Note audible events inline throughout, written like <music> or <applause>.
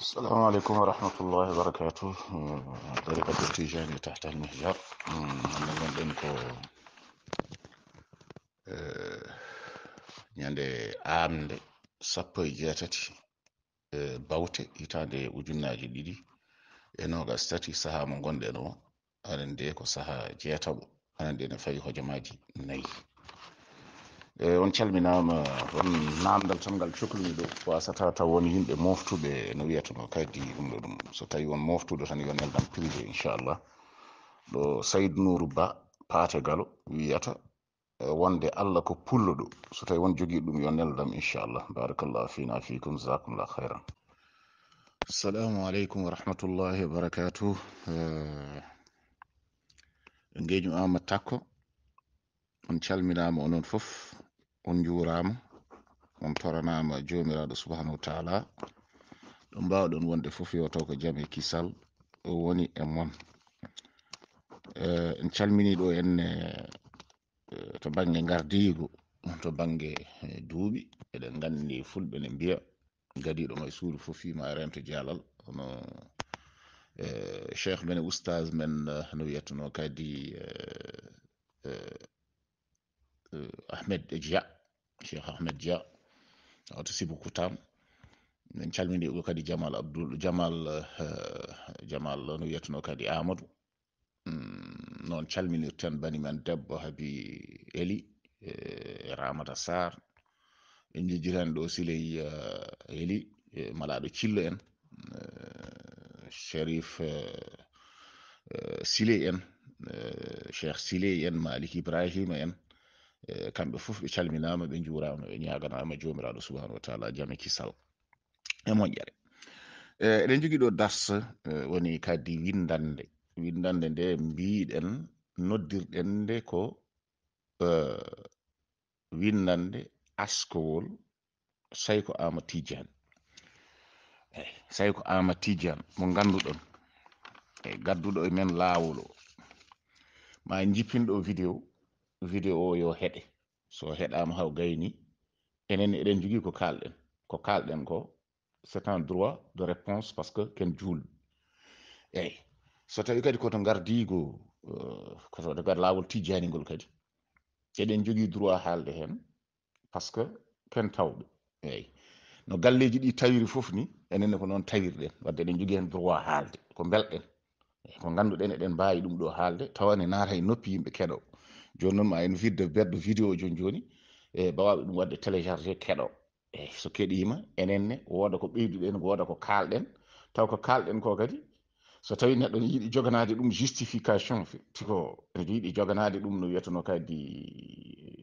السلام عليكم ورحمة الله وبركاته ركة التيجان تحت المهجر ننك ñand amde sappo e jeetati eh, bawte hitande ujunnaji ɗiɗi e nogas tati saaha mo gonɗen o aɗen nde ko saaha jeetaɓo aɗen nde ne fawi hojomaji nayi e on calminama on namdal tamgal cohlumi ɗo wasata taw won yimɓe moftuɓe no wiyatano kadi ɗum ɗo ɗum so tawi won moftuɗo tan yo nelɗam privé inchallah ɗo saydou nouru ba paate galo wiyata wonde allah ko pullo ɗo so tawi won jogii ɗum yo nelɗam inchallah barakallahu fina fikum jasakumllah hayran assalamu aleykum wa rahmatullahi wa barakatuh ngeñu amad takko on calminama onon fof on njuurama on toranama jomiraɗo subhanahu wa taala ɗo mbawɗon wonde foof yo taw ko jaam e kisal o woni e moon e, en calmini ɗo enne e, to bangge gardigo to bangge e, duuɓi eɗen gandi fulɓe ne mbiya gadiɗo ma suudu fo fima rento dialal hono cheikh men oustage men no wiyatuno kadi Euh, ahmed dia cheikh ahmed dia wato sibu kutam en calminiɓe kadi jamal abdoul jamal euh, jamal no wiyatano kadi amadou hmm, noon calminirten bani men debbo habi eli e ramata sar en jijiren ɗo siley euh, eli eh, malaɗo cillo en sharif sile en cheikh sile en malik ibrahima en E, kamɓe fof ɓe calminama ɓe jurama ɓe ñaganama jomiraɗo subhanahu wa taala jaami kisal e moƴƴere e, eɗen jogui ɗo dars e, woni kadi windande windande nde mbiɗen noddirɗen nde ko windande askowol say ko ama tijan eyi say ko ama tijan mo ganduɗon e gadduɗo e men laawol o ma jippinɗo vidéo vidéo o yo heɗe so heɗama haw gayni enen eɗen jogi ko kalɗen ko kalɗen ko c'est un droit de réponse par ce que ken juulɗo eyyi so tawi kadi koto gardigo euh, koto gar lawol tijanigol kadi eɗen jogi droit haalde hen par ce que ken tawɓe eyyi no galleji ɗi tawiri fof ni enenne ko noon tawirɗen wadde eɗen jogi hen droit haalde ko belɗen ko ganduɗen eɗen mbawi ɗum ɗo haalde tawane naata e noppi yimɓe keɗo joni noon ma en vidde beddo vidéo joni joni e eh, bawaɓe ɗum wadde téléchargé keɗo e eh, so keɗima enenne wooda ko ɓeyduɗen wooda ko kalɗen taw ko kalɗen ko kadi so tawi neɗɗo ne yiiɗi joganade ɗum justification tiko ene yiiɗi joganade ɗum no wiyatano kadi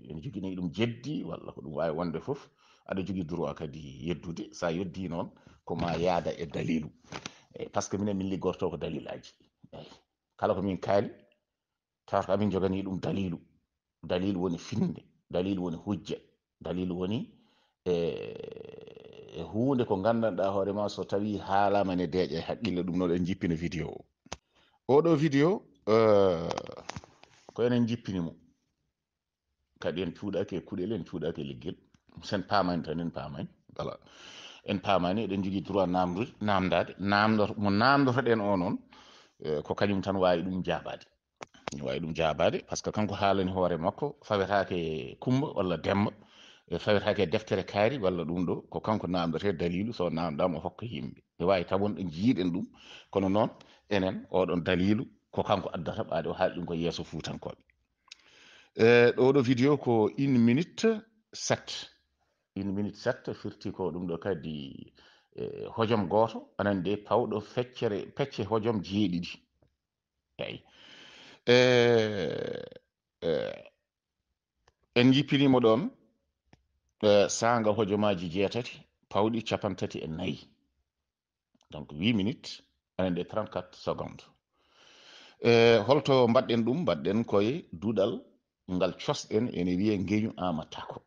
ene joguinoyi ɗum jeddi walla ko ɗum wawi wonde foof aɗa ah, jogui droit kadi yeddude sa yeddi noon ko ma yaada e dalilu eyi eh, par ce que minen min liggorto ko dalilaji eyi kala ko min kaali tawata amin jogani ɗum dalilu dalilu woni finde dalilu woni hujja dalilu woni e eh, hunde ko gandanɗa hoorema so tawi haalama ne deeƴa haqqille ɗum noon en jippina vidéo o oɗo vidéo eh, ko enen jippini kadi en cuuɗaki e kuɗel en cuuɗaki e liggel sen paamani eh, tan en paamani voilà en paamani eɗen jogui droit namdude namdade namdoto mo namdotoɗen o noon ko kañum tan wawi ɗum jaabade ne wawi ɗum jabade par ce que kanko haalani hoore makko fawetake kumba walla demba e fawetake deftere kaari walla ɗum ɗo ko kanko namdete dalilu so namdama o hokka yimɓe e wawi won ɗo jiiɗen ɗum kono noon enen oɗon dalilu ko kanko addata ɓaade o haali ɗum ko yeeso fuutankoɓe e ɗo ɗo vidéo ko une minute sept une minute sept firti ko ɗum ɗo kadi e hojom goto anande pawɗo feccere pecce hojom jeeɗiɗi eyi Eh, eh, en yipinimo ɗon e sanga hojomaji jeetati pawɗi capan tati e nayi donc huit minute anende 34 seconde e holto mbaɗɗen ɗum mbaɗɗen koye duɗal ngal cosɗen ene wiye geñu amatako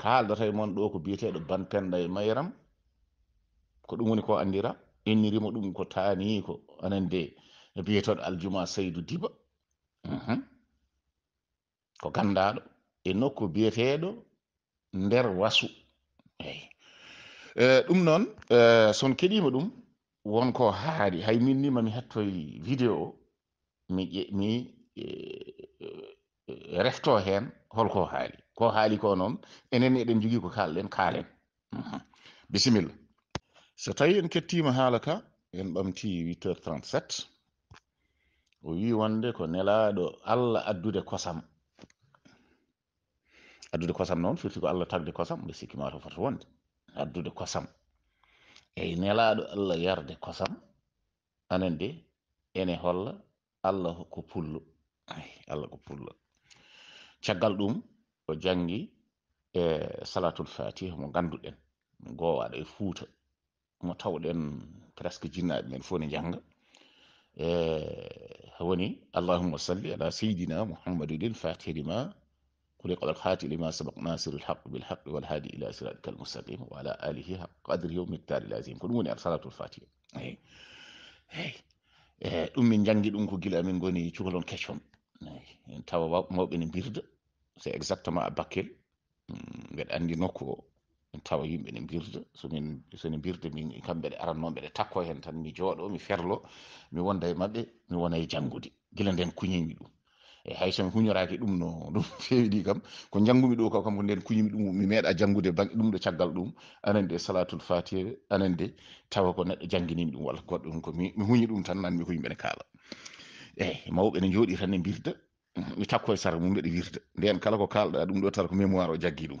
kaldata e moon ɗo ko biyeteɗo ban penda e mayram ko ɗum woni ko andira innirimo ɗum ko taani ko anande biyetoɗo aljuma saydou diba mhm. ko gandaɗo e nokku biyeteɗo nder wasu eyi e, ɗum noon e, son keɗima ɗum wonko haari hay minnima mi hettoy vidéo mi mi e, refto heen holko haali ko haali ko noon enen eɗen jogii ko kaalɗen kaalen mhm. bisimilla so tawi en kettima haala ka en ɓamti 8 heures 37 o wi wonde ko nelaɗo allah addude kosam addude kosam noon firti ko allah tagde kosam mbe sikki mato foto wonde addude kosam eyi nelaɗo allah yarde kosam anen de ene holla allah ko pullo allah ko pullo caggal ɗum o janngi e salatul fatiha mo ngannduɗen goowaɗo e fuuta mo tawɗen presque jinnaɓe men fof ne jannga e هوني اللهم صل على سيدنا محمد الفاتح لما خلق الخاتم لما سبق ناصر الحق بالحق والهادي الى صراطك المستقيم وعلى اله قدر يوم التار لازم كنوني الصلاة الفاتحة دوم من جانغي دون كو غيلا من غوني تشوغلون كاشوم تاوا موبين بيرد سي اكزاكتومون ا باكيل غاد اندي نوكو min tawa yimɓe ne birda somin sono birda min kamɓe ɗe arannoɓe ɗe takko hen tan mi jooɗo mi ferlo mi wonda e maɓɓe mi wona e janggude gila nden kuñimi ɗum e hay somi huñoraki ɗum no <laughs> ɗum fewi ɗi kam ko janggumi ɗo kaw kam ko nden kuñimi ɗum mi meeɗa janggude bange ɗum ɗo caggal ɗum anande salatul fatire anande tawa ko neɗɗo jangguinimi ɗum walla goɗɗo ɗum ko mi huñi ɗum tan nanmi ko yimɓe ne kaala eyi mawɓe ne jooɗi tan ne birda mi takko e sara mum mbeɗa wirda nden kala ko kalɗa ɗum ɗo tata ko mémoire o jaggui ɗum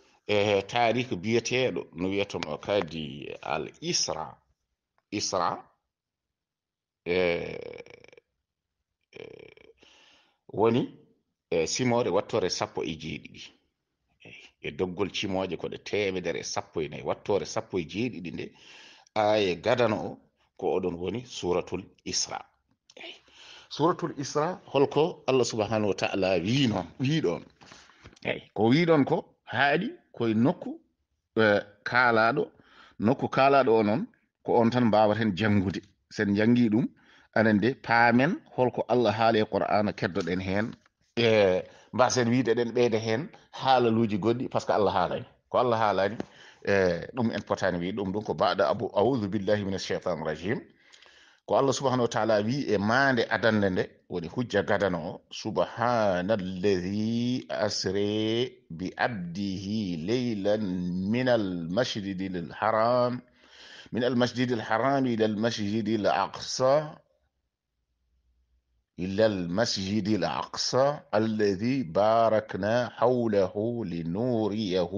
e eh, tariku biyeteɗo no wiyetono kadi al isra isra eh, e eh, woni e simore wattore sappo e jeeɗiɗi e doggol cimoje koɗe temedere e sappo e nayi wattore sappo e jeeɗiɗi nde aaye gadano o ko oɗon woni suratul isra suratul isra holko allah subhanahu wa taala wi noon wiɗon eyi ko wiɗon ko haaɗi koye nokku e, kaalaaɗo nokku kaalaaɗo o noon ko on tan mbaawata heen janngude sen janngii ɗum anen de paamen holko allah haali e qur'ana keddoɗen heen e mbaasen wiide ɗen ɓeyde heen haalaluuji goɗɗi par ce que allah haalani ko allah haalani e ɗum en potaani wiide ɗum ɗum ko baɗa abou audu billahi minalcheitan rajim ko allah subahanahu wa taala wi e maande adande nde woni hujja gadano o subhanalladi asre bi abdihi leylan min almasjidi lharam من المسجد الحرام إلى المسجد الأقصى إلى المسجد الأقصى الذي باركنا حوله لنوريه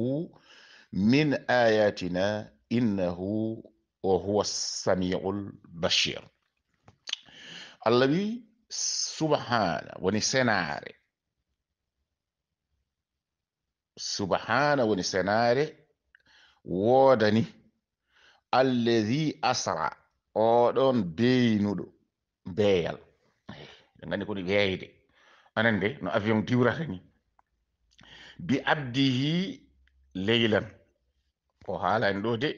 من آياتنا إنه وهو السميع البشير allah wi subahana woni senare subhana woni senare woodani allahi asra oɗon beynuɗo beeyal ɗe nganndi koni weeyde anan nde no avion diwrata ni bi abdihi leylan o haalani ɗo de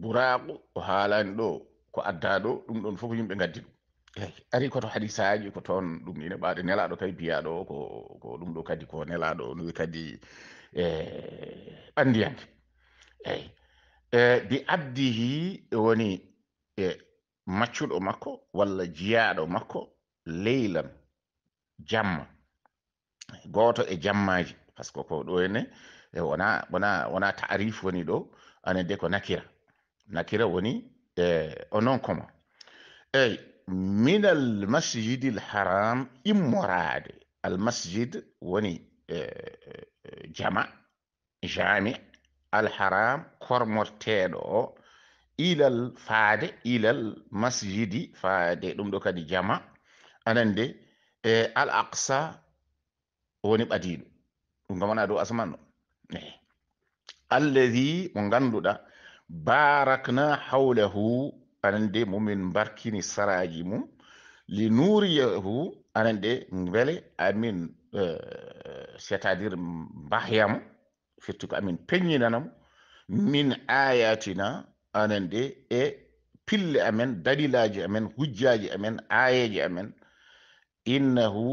buraaqu o haalani ɗo ko adda ɗo ɗum ɗon fof yimɓe ngaddi ɗum ari koto hadisaji ko toon ɗum ina ɓaade nelaɗo kadi mbiyaɗo ko ko ɗum ɗo kadi ko nelaɗo no kadi e eh, ɓandiyande eyi e eh, bi eh, hi woni e maccuɗo makko walla jiyaɗo makko leylan jamma goto e jammaji par ce que ko ɗo henne e wona wona wona taarif woni ɗo de ko nakira nakira woni e onon comment eyi min almasjidi lharam immoraade almasjid woni jama jami alharam kormorteɗo o ilal faade ilal masjidi faade ɗum ɗo kadi jama anande e al aqsa woni ɓadiɗo ɗum gamana dow asman o mo ganduɗa barakna hawlahu anande mumin barkini saraji mum li nuriyahu anande beele amin c'est eh, à dire mbahyamo firti ko amin peññinanamo min ayatina anande e pille amen dalilaji amen hujjaji amen ayeji amen innahu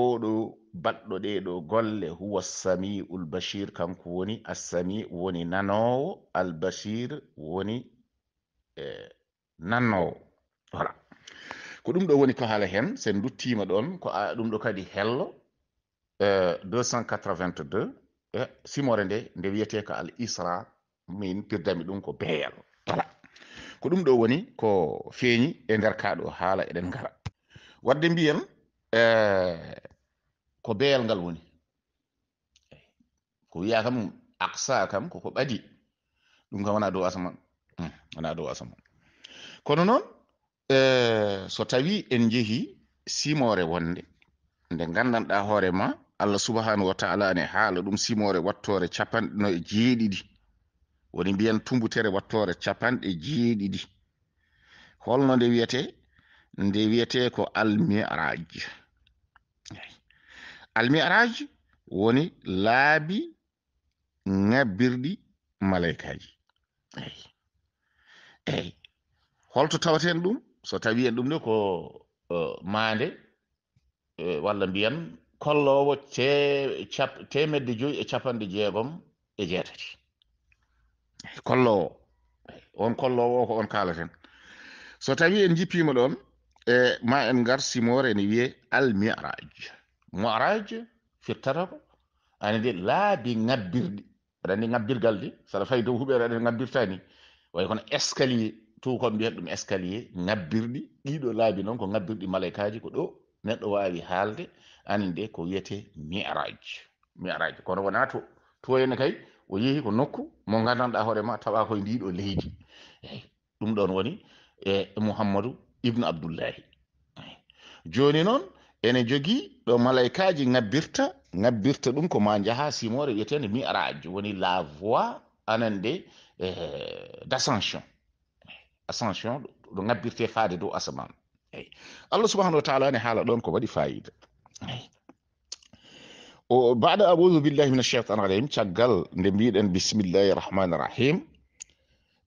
oɗo baɗɗo ɗeɗo golle huwa samiul bashir kanko woni assami woni nanowo albashir woni eh, nannowo voilà ko ɗum ɗo woni ko haala hen sen duttima ɗon ko ɗum ɗo kadi hello 282 e, e simore nde nde wiyete ko al isra min pirdami ɗum ko beeyal voilà ko ɗum ɗo woni ko feeñi e nder kaɗo haala eɗen ngara wadde mbiyen e, ko beeyal ngal woni ko wiya kam aksa kam koko ɓadi ɗum kam wona dow asaman hmm, wona dow asaman kono noon eh, so tawi en jehi simore wonde nde gandanɗa hoore ma allah subahanahu wa taala ne haala ɗum simore wattore capanɗeno e jeeɗiɗi woni mbiyan tumbutere wattore capanɗe e jeeɗiɗi holno nde wiyete nde wiyete ko almiraj almiraj woni laabi ŋabbirɗi malaikaji eyi eyi holto tawaten ɗum so tawi en ɗum ni ko eh, maande eh, walla mbiyan kollowo temedde joyi e capanɗe jeegom e jeetati kollowo on kollowo o ko on kalaten so tawi en jippima ɗon e ma en gar simore ene wiye almiraj miraj firtatako firtata ana nde laabi ngabbirɗi aɗa andi ngabbirgal de saɗa fayi dow huɓere aɗa ngabbirta ni way kono escalier tukom mbiyata ɗum escalier ngabbirɗi ɗiɗo laabi noon ko ngabbirɗi malaikaji ko ɗo neɗɗo wawi haalde ande ko wiyete miraj miraj kono wona to to kay o yeehi ko nokku mo gandanɗa hoorema tawa koye ndiɗo leydi eyyi ɗum ɗon woni e mouhammadou ibnu abdoullahi joni noon ene jogii ɗo malaikaji ngabbirta ngabbirta ɗum ko ma jaha simore wiyetede miraj woni la voix anande d' ascension ascension do ngabirte faade do asman eyi allah subhanahu wa taala ne hala don ko wadi faayida eyi o bada audu billahi minash shaitani rajim chagal de biiden bismillahir rahmanir rahim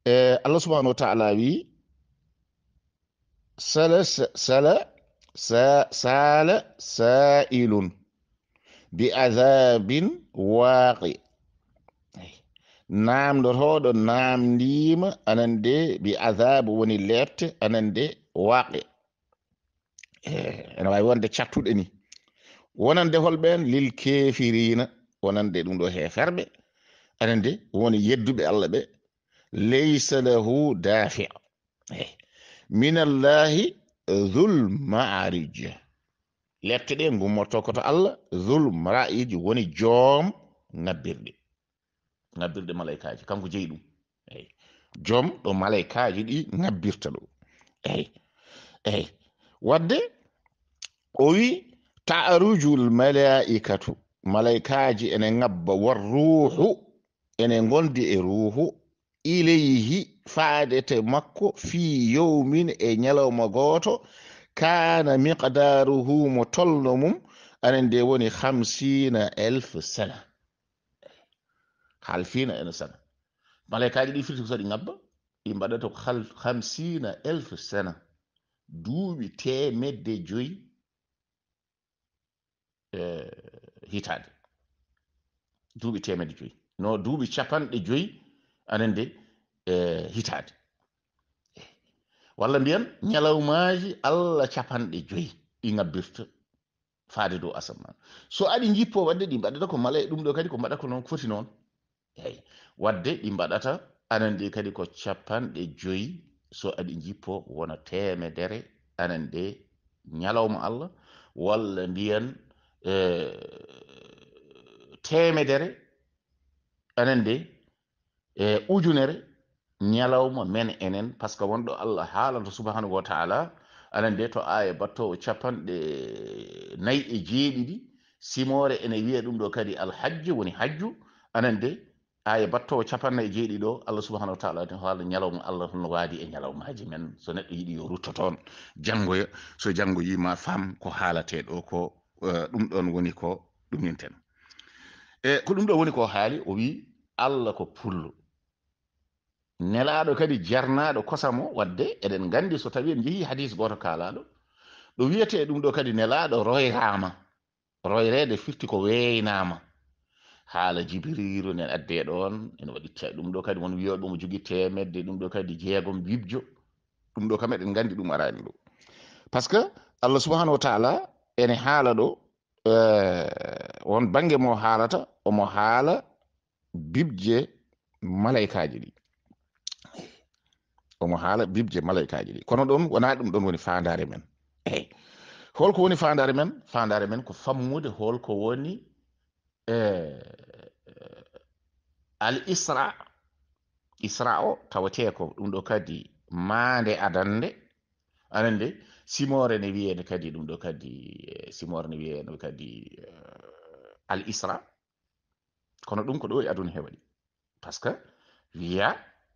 eh allah subhanahu wa taala wi sala sala sala sa'ilun bi'adhabin waqi' نعم نرهود نعم نيم أنندي بعذاب وني لبت أنندي واقع أنا بقول أنت شاطر إني ونن ده هالبين للكافرين ونن ده نقوله هيفرب أنن ده ون يدو بالله به ليس له دافع من الله ذو المعرج لكن يوم ما تقول الله ذو المعرج ون جام نبيرني ngabbirɗe malaikaji kanko jeyi ɗum eyi joom ɗo malaikaji ɗi ngabbirta ɗo eyi eyi wadde o wi taarujul malaikatu malaikaji ene ngabba warruhu ene gondi e ruhu ileyhi faadete makko fi yowmin e ñalawma gooto kana miqdaruhu mo tolno mum anen de woni hamsina elfe sena halfina ene sana malaikaji ɗi firti ko saɗi ngabba ɗi mbaɗata ko hamsina elf sena duuɓi temedde joyi e hitande duuɓi temedde joyi no duuɓi capanɗe joyi anen de e hitande walla mbiyan ñalawmaji allah capanɗe joyi ɗi ngabbirta faade dow asaman so aɗi jippo wadde ɗi mbaɗata ko mala e ɗum ɗo kadi ko mbaɗa ko noon foti noon eyi wadde ɗi mbaɗata anan ɗi kadi ko capanɗe joyi so aɗi jippo wona temedere anan ɗe ñalawma allah walla mbiyan e, temedere anan de e ujunere ñalawma men enen par ce que wonɗo allah haalanto subahanahu wa taala anan de to aya battowo capanɗe nayi e jeeɗiɗi simore ene wiya ɗum ɗo kadi alhajju woni hajju anan de aya batto capanna e ɗo allah subahanahu wa taala haala ñalawma allah no waadi e ñalawmaji men so neɗɗo yiɗi yo rutto toon janngoya so janngo yima faam ko haalate ɗo ko ɗum eh, ɗon woni ko ɗuminten e ko ɗum ɗo woni ko haali o wi allah ko pullo nelaɗo kadi jarnaɗo kosamo wadde eɗen gandi so tawi en jehi hadis goto kalaɗo ɗo wiyete ɗum ɗo kadi nelaɗo royrama royrede firti ko weynama haala jibiriru nen addee ɗoon ene waɗi te ɗum ɗo kadi won wiyo ɗum jogi teemedde ɗum ɗo kadi jeegom wibjo ɗum ɗo kam eɗen nganndi ɗum araani ɗo par ce que allah subahanahu wa taala ene haala ɗo won eh, baŋnge mo haalata omo haala bibje malaikaaji ɗi omo haala bibje malaikaaji ɗi kono ɗon wonaa ɗum ɗon woni faandaare men eyi holko woni faandaare men faandaare men ko fammude holko woni Eh, al isra isra o tawatee ko ɗum ɗo kadi maande adande anande simore ne wiyene kadi ɗum ɗo kadi eh, simore ne wiyeno kadi eh, al isra kono ɗum ko ɗo e aduna heewaɗi par ce que wiya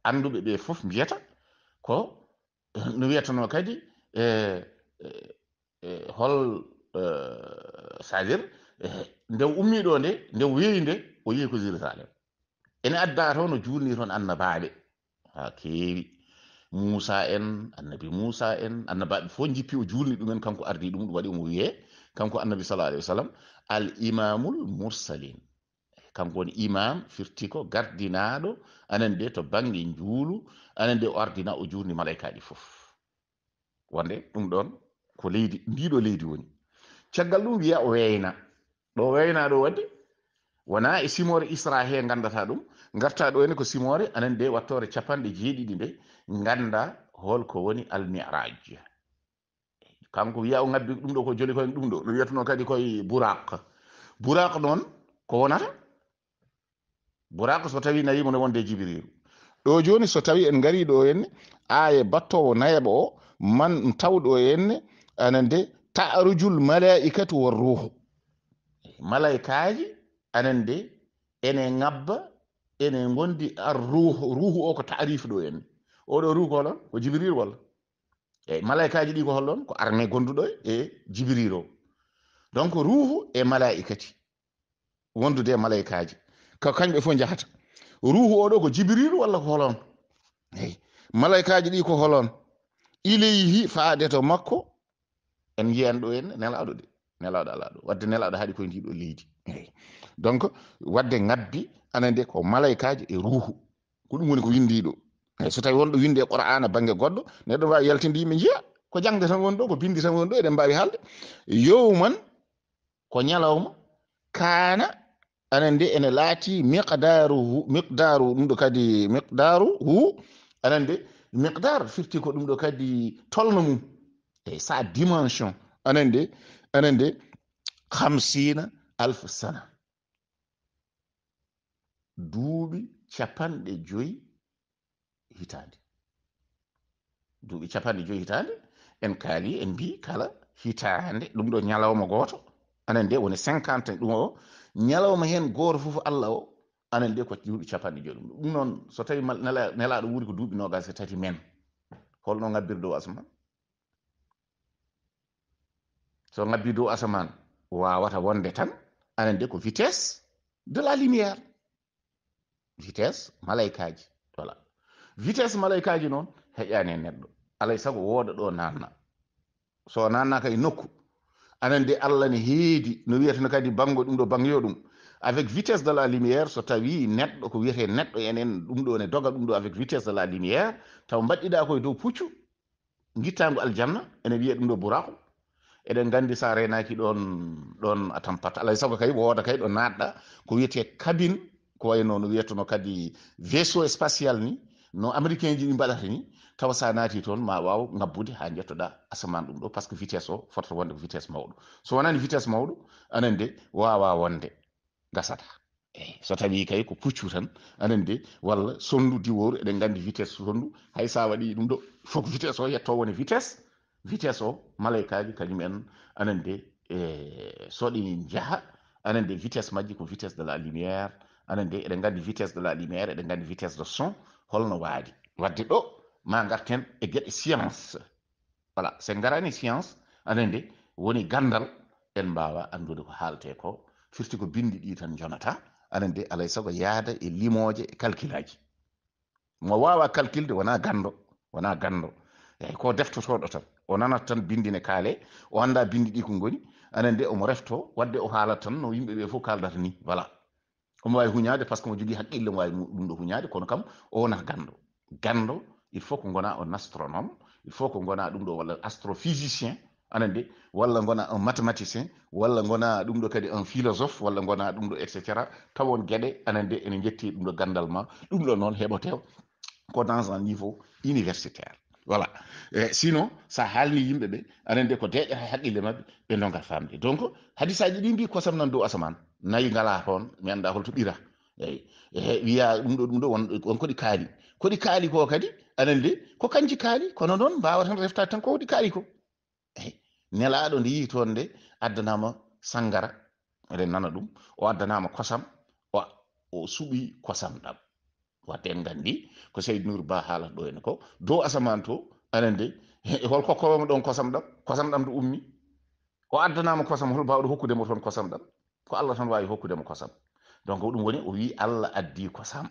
annduɓe ɓe fof mbiyata ko no wiyatano kadi e hol c'est à dire Eh, nde ummiɗo nde nde weeyi nde o yehi ko jérusalem ene adda to no juurni toon annabaaɓe haa keewi muusa en annabi muusa en annabaaɓe fof jippi o juurni ɗumen kanko ardi ɗum ɗum waɗi omo wiyee kanko annabi sala alah wa sallam al imamul mursalin e kanko woni imam firti ko gardinaaɗo anan de to baŋnge njuulu anan de o ardina o juurni malaikaaji fof wonde ɗum ɗon ko leydi ndiɗo leydi woni caggal ɗum wiya o weyna ɗo wayna ɗo waddi wona e simore isra he gandata ɗum garta ɗo henni ko simore anan de wattore capanɗe jeeɗiɗi nde ganda holko woni almiraj kanko wiya o gabbi ɗum ɗo ko joli koye ɗum ɗo no wiyatuno kadi koye bourak bourak noon ko wonata bourak so tawi nayimo no wonde jibriru ɗo joni so tawi en gari ɗo henne aya battowo nayaɓo o man tawɗo henne anan de taarujul malaikatu wo ruhu malaikaji anande ene ngabba ene gondi arruhu ruhu o ko taarif ɗo en oɗo ruhu ko holon ko jibrir walla eyi malaikaji ɗi ko holloon ko arne gonduɗo e jibrir o donc ruhu e malaikati wondude malaikaji ko kañɓe fof jahata ruhu oɗo ko jibrir walla ko holon eyi malaikaji ɗi ko holon ileyhi faade to makko en jiyan ɗo en nelaɗo de nelaɗo ala ɗo wadde nelaɗo haaɗi koye ndiɗo leydi eyi donc wadde ngabbi nde ko malaykaji e ruhu ko ɗum woni ko windiɗo eyi so tawi wonɗo windi e qur'ana bangge goɗɗo neɗɗo wawi yaltindi yimɓe jiya ko jangde tan woni ɗo ko bindi tan woni ɗo eɗen mbawi haalde yowman ko ñalawma kana ana nde ene laati miqdaruhu miqdaru ɗum ɗo kadi miqdaru hu ana nde miqdar firti ko ɗum ɗo kadi tolno mum eyi sa dimension ana nde enen de hamsina alfe sana duuɓi capanɗe joyi hitande duuɓi capanɗe joyi hitande en kaali en mbi kala hitande ɗum ɗo ñalawma gooto anen de woni cinquante ɗum o ñalawma heen gooto fof allah o anen de ko duuɓi capanɗe joyi ɗum ɗum noon so tawi nelaɗo wuuri ko duuɓi nogas e tati men holno ngabbirdo asma so ngabbi dow asaman wawata wonde tan anande ko vitesse de la lumière vitesse malaikaji voilà vitesse malaikaji noon heƴani neɗɗo alay saago wooda ɗo nanna so nannaka e nokku anande allah ne heedi no wiyatano kadi bango ɗum ɗo bangyo ɗum avec vitesse de la lumière so tawi neɗɗo ko wiyete neɗɗo enen ɗum ɗo ne doga ɗum ɗo avec vitesse de la lumière taw mbaɗɗiɗa koye dow puccu guittango aljanna ene wiya ɗum ɗo buraku eɗen gandi sa renaki ɗon ɗon a tampata alay saago kay wooda kay ɗo natɗa ko wiyete cabine ko way noon wiyetono kadi vaisseau spatial ni no américain ji ɗi mbaɗata ni tawa sa naati toon ma waw ngabbude ha jettoɗa asaman ɗum ɗo par ce que vitesse o fotata wonde ko vitesse mawɗo so wonani vitesse mawɗo anen de wawa wonde gasata eyi eh, so tawi kay ko puccu tan anen de walla sonndu diworu eɗen gandi vitesse sonndu hay sa waɗi ɗum ɗo fof que vitesse o yetto woni vitesse vitesse o malaykaji kañumen anande e eh, soɗi jaha anande vitesse majji ko vitesse de la lumiére anande eɗen gandi vitesse de la lumiére eɗen gandi vitesse de son holno waadi wadde ɗo ma garten e geɗe science voilà sen garani science anande woni gandal en mbawa andude ko haalte ko firti ko bindi ɗi tan jonata anande alay saago yaada e limoje e calcule aji mo wawa calculde wona gando wona gando eyyi ko deftotoɗo tan o nanata tan bindine kaale o anda bindi ɗi ko goni anen nde omo refto wadde o haalat tan no yimɓe ɓe fof kaldata ni voilà omo wawi huñade par ce que mo jogui haqqille mo wawi ɗum ɗo huñade kono kam o gando gando il faut ko gona un astronome il faut ko gona ɗum ɗo walla astrophysicien anen de walla gona un mathématicien walla gona ɗum ɗo kadi un philosophe walla gona ɗum ɗo et cetera tawon gueɗe anen de ene jetti ɗum ɗo gandal ma ɗum ɗo noon heɓotew ko dans un niveau universitaire voilà e sinon sa haalni yimɓe ɓe anen de ko ha haqqille maɓɓe ɓe donkat famde donc ji ɗi mbi kosam nan dow asaman nayi ngala toon mi annda holto ɓira eyi eh, wiya ɗum ɗo ɗum ɗo won koɗi kaali koɗi kaali ko kadi anen de ko kanji kaali kono noon mbawa tan refta tan ko woɗi kaali ko eyi nelaɗo nde yi toon nde addanama sangara eɗen nana ɗum o addanama kosam o o suɓi kosam ɗam waten gandi ko seyd nour ba haalata ɗo en ko dow asaman to anen de <laughs> holko kowama ɗon kosam ɗam kosam ɗam do ummi o addanama kosam hol mbawɗo hokkudemo toon kosam ɗam ko allah tan wawi hokkudemo kosam donc ɗum woni o wi allah addi kosam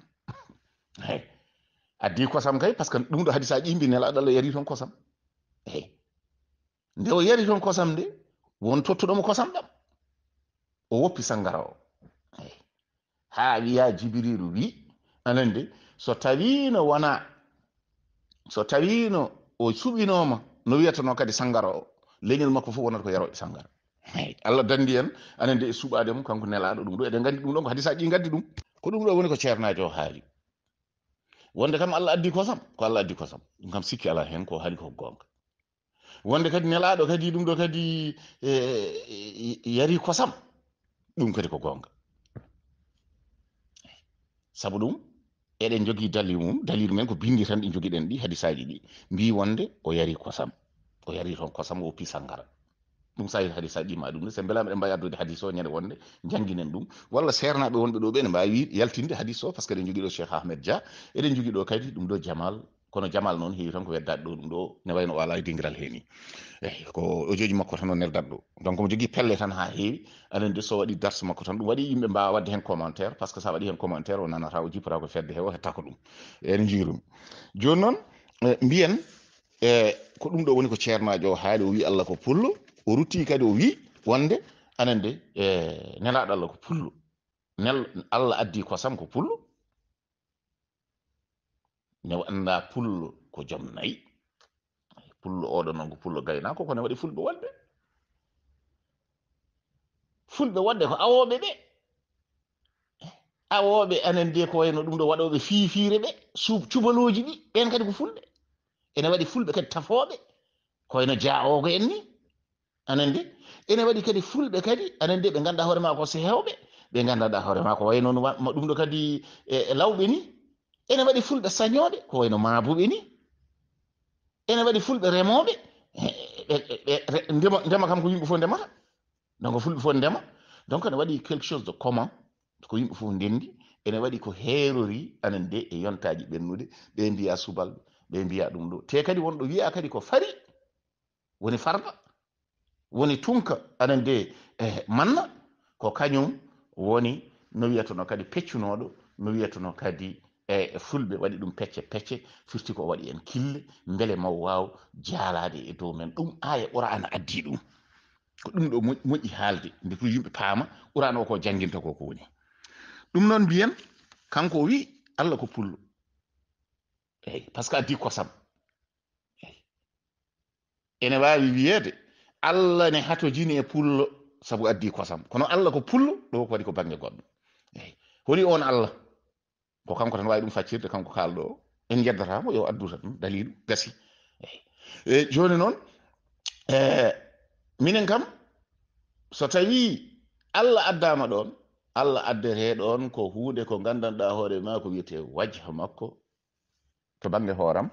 <laughs> eyi addi kosam kay par ce que ɗum ɗo hadisa ƴimbi nelaɗo allah yari toon kosam ey nde o yari toon kosam nde won tottuɗomo kosam ɗam o woppi sangara o ha wiya jibiriru wi anandi so no wona so no o suɓinoma no wiyatano kadi sangaro o leñol makko fof wonata ko yaroɓe sangar allah dandi en anende e suɓade mum kanko nelaɗo ɗum ɗo eɗen gandi ɗum ɗon ko hadisa ɗi gaddi ɗum ko ɗum ɗo woni ko ceernajo o haali wonde kam allah addi kosam ko allah addi kosam ɗum kam sikki ala hen ko haali ko gonga wonde kadi nelaɗo kadi ɗum ɗo kadi eh, eh, yari kosam ɗum kadi ko gonga sabu ɗum eɗen jogi dalil mum dalil men ko bindi tan ɗi jogiɗen ɗi hadisaji ɗi mbi wonde o yari kosam o yari toon kosam o pisa gara ɗum sawi ɗi ɗima ɗum ni so beelama eɗen mbawi addude hadis o ñande wonde jangguinen ɗum walla sernaɓe wonɓe ɗo ɓe ne mbawi yaltinde hadis o par ce que eɗen jogui ɗo cheikh ahmed dia eɗen jogui ɗo kadi ɗum ɗo jamal kono jamal noon heewi tan ko weddade ɗo ɗum ɗo ne wayno o ala e dingiral heeni eyi ko ojoji makko tan o neldat ɗo donc mo jogui pelle tan ha heewi aɗa de so waɗi darse makko tan ɗum waɗi yimɓe mbawa wadde hen commentaire par ce que sa waɗi hen commentaire o nanata o jippata ko fedde he o hetta ko ɗum ene jiirumi joni noon eh, mbiyen e ko ɗum ɗo woni ko ceernajo o haali o wi allah ko pullo o rutti kadi o wi wonde anande e eh, nelaɗo allah ko pullo nel allah addi kosam ko pullo ne anda pullo ko jom nayi pullo oɗo noon ko pullo gaynako kone waɗi fulɓe wadɓe fulɓe wadɓe ko awoɓe ɓe awoɓe enen de ko wayno ɗum ɗo waɗoɓe fiifiire ɓe cubaloji ɗi ɓen kadi ko fulɓe ene waɗi fulɓe kadi tafoɓe koyno jaawogo en ni anen de ene waɗi kadi fulɓe kadi anen de ɓe ganduɗa hoore ma ko so hewɓe ɓe ganduɗa hoore ma ko waynoon ɗum ɗo kadi e, e lawɓe ni ene waɗi fulɓe sañoɓe ko wayno mabuɓe ni ene waɗi fulɓe remoɓe ndema kam ko yimɓe fof ndemata donc fulɓe fof ndema donc ene waɗi quelque chose de commun ko yimɓe fof ndendi ene waɗi ko herori anan de e yontaji ɓennude ɓe mbiya subalɓe ɓe mbiya ɗum ɗo te kadi wonɗo wiya kadi ko fari woni farba woni tunka anan de e, manna ko kañum woni no wiyatono kadi peccunoɗo no wiyatono kadi e fulɓe waɗi ɗum pecce pecce firti ko waɗi en kille mbele maw waw jaalade e dow men ɗum aya qur'ana addi ɗum ko ɗum ɗo moƴƴi haalde nde pour yimɓe paama qur'ana o ko janginta ko ko woni ɗum noon mbiyen kanko o wi allah ko pullo eyi par ce que addi kosam eyi ene wawi wiyede allah ne hatojini e pullo sabu addi kosam kono allah ko pullo ɗo ko waɗi ko banggue goɗɗo eyi holi on allah ko kanko tan wawi ɗum faccirde kanko kalɗo o en jeddatamo yo addu tan dalilu gasi eyi eh, eh, joni noon eh, minen kam so tawi allah addama ɗon allah addete ɗon ko huude ko gandanɗa hoore ma ko wiyete wajha makko to banggue hooram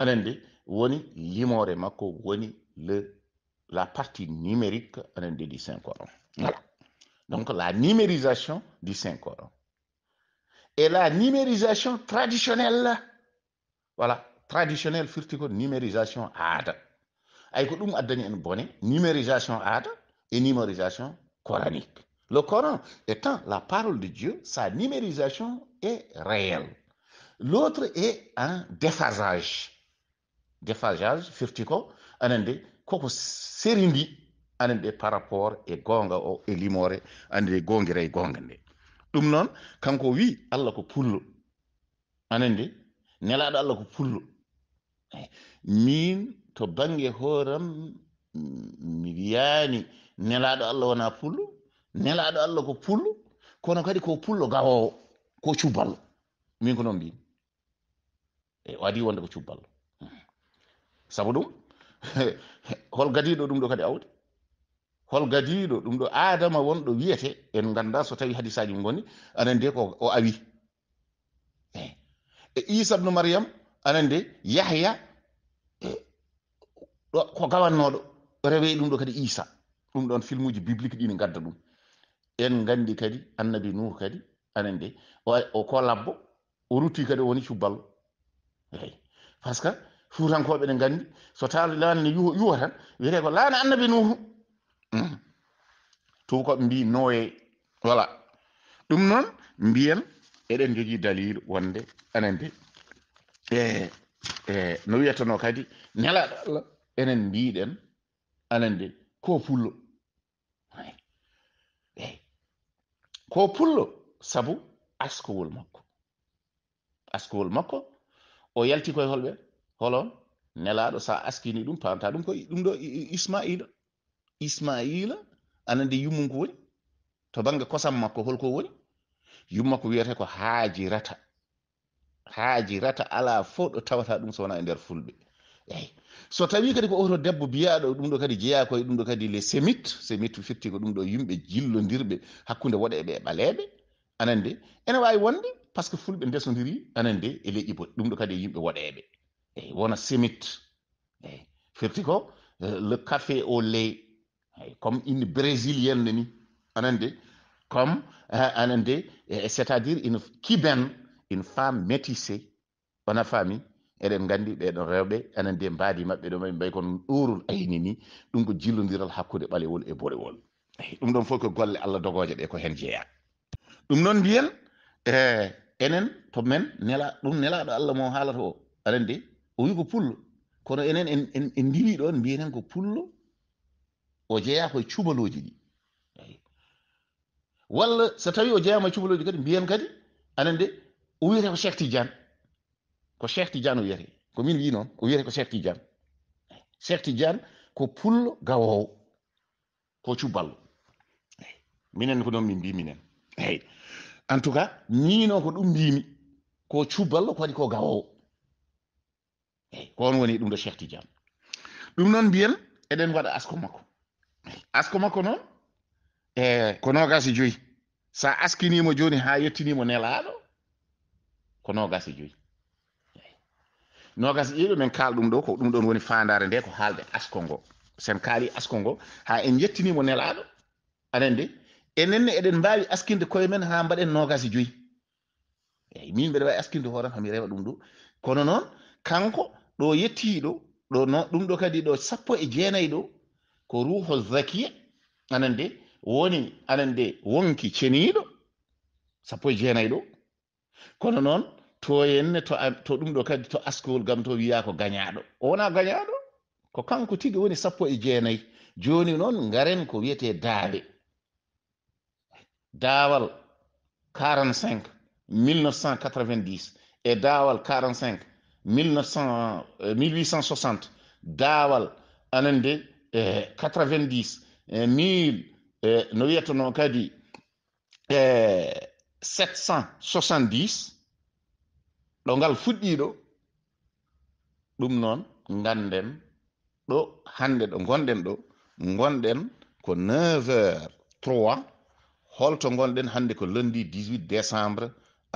aɗa andi woni limore makko woni le la partie numérique aɗa andi du saint coran voilà donc la numérisation du saint coran et la numérisation traditionnelle voilà traditionnelle, furtico, numérisation ad. ay ko ɗum addani en bonnet, numérisation hard et numérisation coranique le coran étant la parole de dieu sa numérisation est réelle l'autre est un déphasage déphasage firti ko anande koko serindi anande par rapport et gonga o Elimore, limore des gongira et gonga ɗum noon kanko wi allah ko pullo anandi nelaɗo allah ko pullo min to bange hooram mm, mi wiyani nelaɗo allah wona pullo nelaɗo allah ko pullo kono kadi ko pullo gawowo ko cuballo min ko noon mbimi e o adi wonde ko cubballo hmm. sabu ɗum <laughs> hol gadiɗo ɗum ɗo kadi awdi holgadiɗo ɗum ɗo adama wonɗo wiyete en ganda so tawi hadisaji mum goni anande ko o awi eh. e isa bnu mariam anande yahya e, ko gawannoɗo rewe ɗum ɗo kadi isa ɗum ɗon filmuji biblique ɗi ne gadda ɗum en gandi kadi annabi nuh kadi anande o ko labbo o rutti kadi woni cubballo eyi par ce que fuutankoɓe ne gandi so talanne yuho tan wiyete ko laana annabi nuhu Hmm. tubakoɓe mbi noye voilà ɗum non mbiyen eɗen jogi dalilu wonde enen e e no wiyatano kadi ñalaɗo allah enen mbiɗen anande ko pullo eyi ko pullo sabu askowol makko askowol makko o yalti koye holɓe holon nelaɗo sa askini ɗum pamta ɗum ko ɗum ɗo ismaila ismaila anande yummum woni to bange kosam makko holko woni yumma ko wiyete ko haajirata haajirata ala fo ɗo tawata ɗum sowona e nder fulɓe eyi so tawi kadi ko oto debbo biyaɗo ɗum ɗo kadi jeeyako e ɗum ɗo kadi les semit semit fitti ko ɗum ɗo yimɓe jillodirɓe hakkunde woɗeɓe e ɓaleɓe anande ene wawi wonde par ce que fulɓe ndesodiri anande e leyƴi boɗi ɗum ɗo kadi e yimɓe woɗeɓe eyi wona semit eyi firti ko eh, le café au lait comme une brésilienne ni anande comme anande c'est-à-dire une kiben une femme métissée wona faami eɗen gandi ɗeɗon rewɓe enen de mbaadi maɓɓe ɗo maɓe mbay kono ɗorul ayni ni ɗum ko jillodiral hakkude ɓalewol e borewol ɗum ɗon fof ko golle allah dogoje ɓe ko hen jeeya ɗum noon mbiyen e enen to men nela ɗum nelaɗo allah mo haalata o aɗen de o wi ko pullo kono enen en en diwi ɗon mbiyenen ko pullo o jeya koye cumaloji ɗi walla so tawi o jeeyama e kadi mbiyen kadi anen de o wiyete ko cheikh tidiane ko cheikh tidiane o wiyete ko min wi noon o wiyete ko cheikh tidiane cheikh tidiane ko pullo gawowo ko cuballo minen ko noon min mbi minen eyi en tout cas miino ko ɗum mbimi ko cuballo ko waɗi ko gawowo eyi ko on woni ɗum ɗo cheikh tidiane ɗum noon mbiyen eɗen waɗa asko makko askoma ko noon e eh, ko nogasi joyi sa askinimo joni ha yettinimo nelaɗo ko nogas joyi nogas ɗiɗo min kaal ɗum ɗo ko ɗum ɗon woni fandare nde ko haalde asko ngo sen kaali asko ngo ha en yettinimo nelaɗo aɗen de enenne eɗen mbawi askinde koye men ha mbaɗen nogasi joyi eyi min mbeɗa wawi askinde hooram hami rewa ɗum ɗo kono noon kanko ɗo yettiɗo ɗo no ɗum ɗo kadi ɗo sappo e jeenayi ɗo ko ruho zakiya anande woni anande wonki ceniɗo sappo e jeenayi ɗo kono noon to henne to ɗum ɗo kadi to askowol gam to wiya ko gañaɗo o wona gañaɗo ko kanko tigi woni sappo e jeenayi joni noon garen ko wiyete daawe daawal 45 1990 e daawal 45 1900 1860 daawal anande e 90 e mil e no wiyata noon kadi e 770 ɗo ngal fuɗɗiiɗo ɗum noon ngannden ɗo hannde ɗo ngonɗen ɗo ngonɗen ko 9 heures 3 holto ngonɗen hannde ko lundi 18 décembre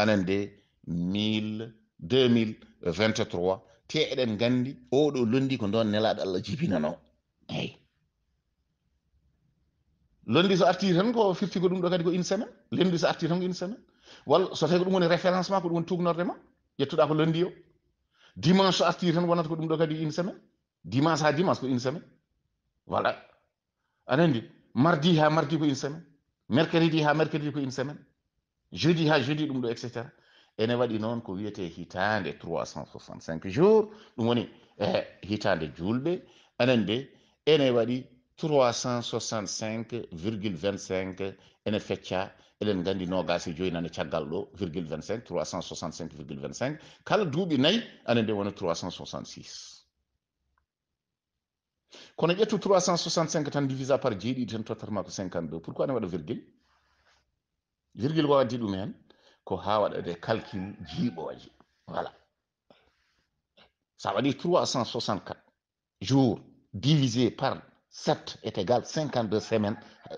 anan de 1 2023 te eɗen nganndi oo ɗo lundi ko ndoon nelaaɗo allah jibinanoo eyi lendi so arti tan ko firti ko ɗum ɗo kadi ko une semaine lundi so arti tan ko une semaine walla so tawi ko ɗum woni référencement ko ɗum woni tugnorde ma ƴettuɗa ko lendi o dimanche so arti tan wonata ko ɗum ɗo kadi une semaine dimanche ha dimanche ko une semaine voilà aɗa andi mardi ha mardi ko une semaine mercredi ha mercredi ko une semaine jeudi ha jeudi ɗum ɗo et cetera ene waɗi noon ko wiyete hitande 365 jours ɗum woni e eh, hitande julɓe anen de ene 365,25 ene fecca eɗen gandi nogas e joyi nane caggal ɗo virgule 365 kala duuɓi nayyi ana nde 366 kono ƴettu 365 tan divisa par jeeɗiɗi tan tottatma ko 52 pourquoi ne waɗa virgule virgule wawaddi ɗum hen ko De waɗade calcule jiiɓoje voilà va dire 364 Jours divisé par 7 est égal 52 semaines. Euh,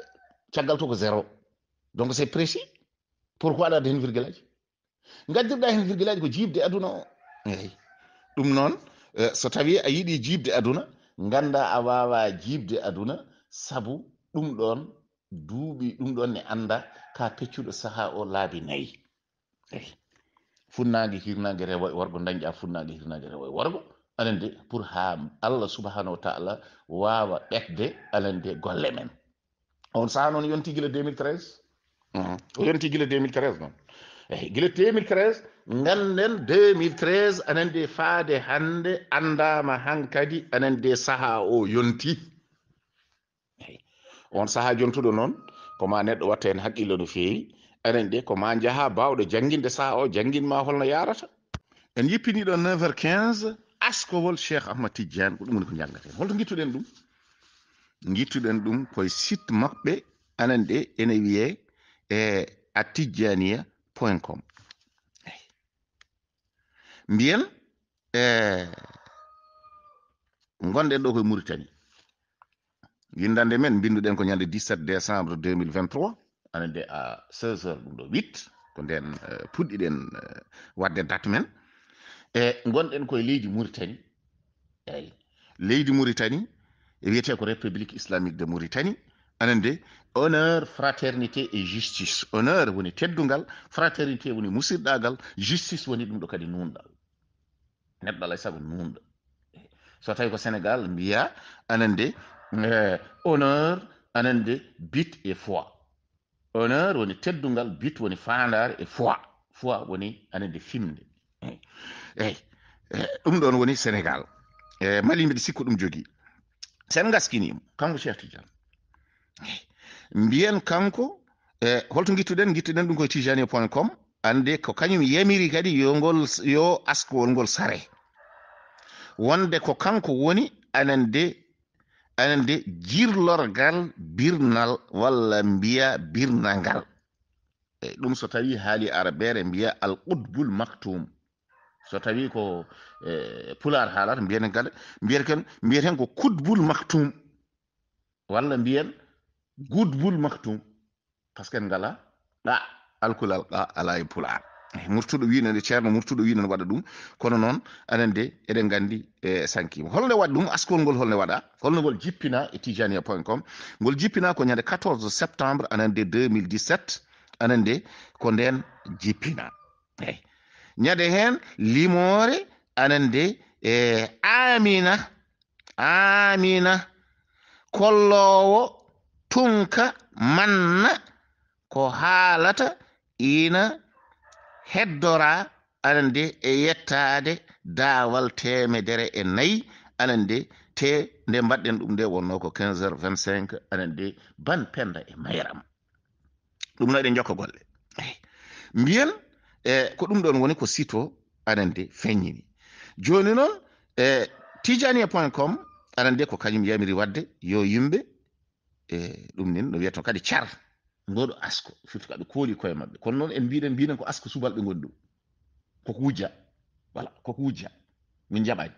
caggal to ko zéro. Donc c'est précis. Pourquoi aɗa waɗa hen virgule aji gaddirɗa hen virgule ko jibde aduna o eyi ɗum euh, so tawi a yidi jibde aduna ganda a wawa jibde aduna sabu dum don duuɓi dum don ne anda ka peccuɗo saha o labi nay. eyi funnage hirnage rewo e worgo dañƴa funnage hirnage rewo worgo anande pour ha allah subahanahu wa taala wawa ɓetde anande golle men on saha noon yonti guila 2013 mhm. yonti guila 2013 noon eyi guila 2013 ganden 2013 anande faade hande andama hankadi anande saha o yonti on saha jontuɗo noon koma neɗɗo watta hen haqqille no feewi enen de koma jaha bawɗo jangguinde saha o jangguinma holno yarata en yippiniɗo 9 heures 15 askowol cheikh ahmad tidiane ko ɗum woni ko janggaten holto gittuɗen ɗum gittuɗen ɗum koye site maɓɓe anande ene wiye e atijaniya point com mbiyen e gonɗen ɗo koye muritani yindande men binduɗen ko ñande 17 décembre 2023 anande a 16 heures ɗum ɗo 8 ko nden e, puɗɗiɗen e, wadde date men e gonɗen koye leydi mauritanie eyi yaani leydi mauritanie e wiyete ko république islamique de mauritanie anande honneur fraternité et justice honneur woni teddungal fraternité woni musirɗagal justice woni ɗum ɗo kadi nunɗal neɗɗo alay saago nunɗo so tawi ko sénégal mbiya anande e, honneur anande bit et foi honneur woni teddungal bit woni fandare e foi foi woni anande fimde eyyi eh, eh, ɗum ɗon woni sénégal e eh, mali mbiɗa sikku ɗum jogi sen gaskinimo kanko cheikh tidiane mbiyen kanko e holto gittuden gittuɗen ɗum koye tijani point com ande ko kañum yamiri kadi yo ngol yo askowol ngol sare wonde ko kanko woni anande anande jirlorgal birnal walla mbiya birnal ngal ɗum so tawi haali arabere mbiya al qudbul maktum so tawi ko e pular haalata mbiyen gala mbiyeten mbiyeten ko kudbul maktum walla mbiyen gudbul maktum par ce que en ngala ɗa ah, alkulal ɗa ah, ala e pular murtuɗo wino nde ceerno murtuɗo wino ne waɗa ɗum kono noon anen de eɗen gandi e sankima holne waɗi ɗum askol ngol holne waɗa holno ngol jippina e tijania point com ngol jippina ko ñande 14 septembre anen de 2017 anen de ko nden jippina eyi ñade heen limoore anande e aamina aamina kolloowo tunka manna ko haalata ina heddora anande e yettaade daawal teemedere e nayi anande te nde mbaɗɗen ɗum nde wonno ko 15 heure 25 anande ban penda e mayram ɗum no eɗen jokka golle mbiyen e ko ɗum ɗon woni ko sito anande feññini joni noon e tijania point com anande ko kañum yamiri wadde yo yimɓe e ɗum nin no wiyata kadi car ngoɗo asko surtout kaɓe kooli koye maɓɓe kono noon en mbiɗen mbiɗen ko asko subal ɓe gondi ɗum koko wujja voilà koko wujja min jaɓani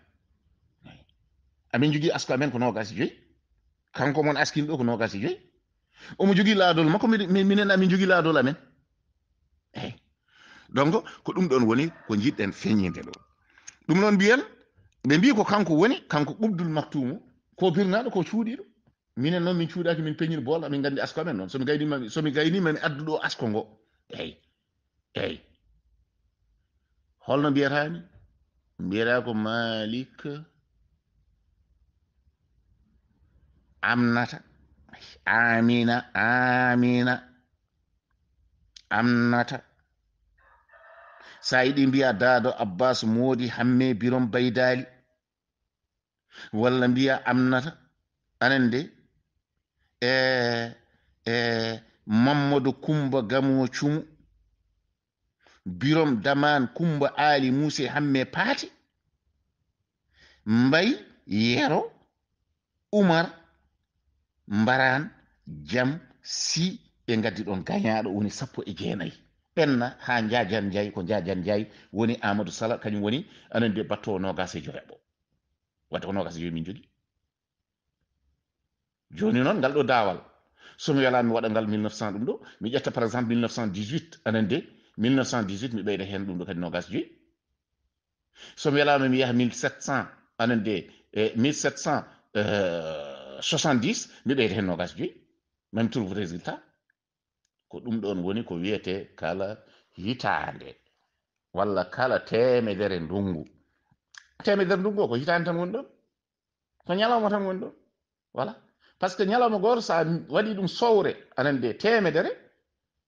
amin jogui asko amen ko nogasi e joyyi kanko mon askin ɗo ko nogasi e joyyi omo jogui laadol makko minen amin jogui laadol amen eyyi donc ko ɗum ɗon woni ko jiɗɗen feññinde ɗo ɗum noon mbiyen ɓe mbi ko kanko woni kanko ɓubdul maktumu ko birnaɗo ko cuuɗiɗo minen noon min cuuɗaki min peñir bool amin gandi asko amen noon somi gaynima somi gaynima mi addu ɗo asko ngo ey ey holno mbiyatani mbiyata ko malik amnata amina amina amnata sa yiɗi mbiya daado abbas moodi hamme biron baydaali walla mbiya amnata anen de e e mamadou kumba gamo cumu birom daman kumba aali muse hamme paati mbay yero umar mbaran jam si e ngaddi ɗon gañaɗo woni sappo e jeenayi ɓenna ha jajan jayi ko jajan jayi woni amadou sala kañum woni aɗa andi batto o nogas e joyaɓo wadde ko nogas e joyi min jogui joni noon ngal ɗo daawal somi welani waɗa ngal 1900 ɗum ɗo mi ƴetta par exemple 1918 aɗa 1918 mi ɓeyda hen ɗum ɗo kadi nogas joyyi somi welano mi yaha 1700 aɗa andi 1770 mi ɓeyda hen nogas joyyi même trouve résultat ko ɗum ɗon woni ko wiyete kala hitande walla kala temedere ndungu temedere ndungu o ko hitande tan woni ɗon ko ñalawma tan woni ɗon voilà par ce que ñalawma goto sa waɗi ɗum sowre anan de temedere